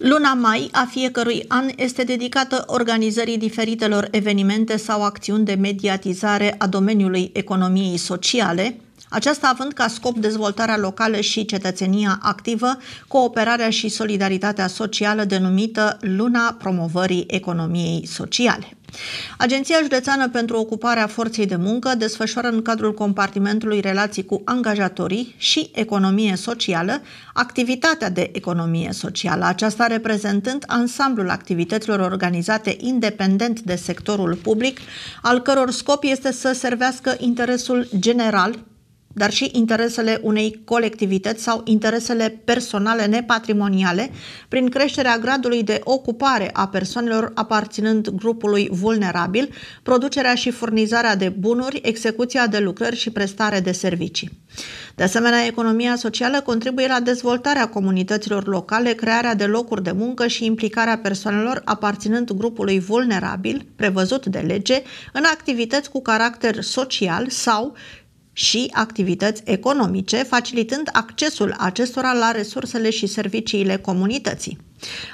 Luna mai a fiecărui an este dedicată organizării diferitelor evenimente sau acțiuni de mediatizare a domeniului economiei sociale, aceasta având ca scop dezvoltarea locală și cetățenia activă, cooperarea și solidaritatea socială denumită Luna Promovării Economiei Sociale. Agenția Județeană pentru Ocuparea Forței de Muncă desfășoară în cadrul compartimentului relații cu angajatorii și economie socială activitatea de economie socială, aceasta reprezentând ansamblul activităților organizate independent de sectorul public, al căror scop este să servească interesul general dar și interesele unei colectivități sau interesele personale nepatrimoniale, prin creșterea gradului de ocupare a persoanelor aparținând grupului vulnerabil, producerea și furnizarea de bunuri, execuția de lucrări și prestare de servicii. De asemenea, economia socială contribuie la dezvoltarea comunităților locale, crearea de locuri de muncă și implicarea persoanelor aparținând grupului vulnerabil, prevăzut de lege, în activități cu caracter social sau și activități economice, facilitând accesul acestora la resursele și serviciile comunității.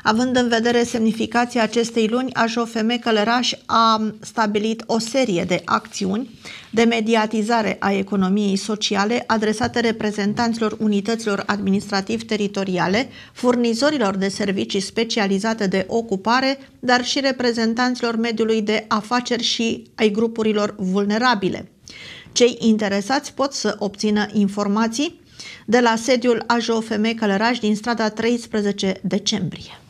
Având în vedere semnificația acestei luni, AJOFM Călăraș a stabilit o serie de acțiuni de mediatizare a economiei sociale adresate reprezentanților unităților administrativ-teritoriale, furnizorilor de servicii specializate de ocupare, dar și reprezentanților mediului de afaceri și ai grupurilor vulnerabile. Cei interesați pot să obțină informații de la sediul AJOFM Călăraș din strada 13 decembrie.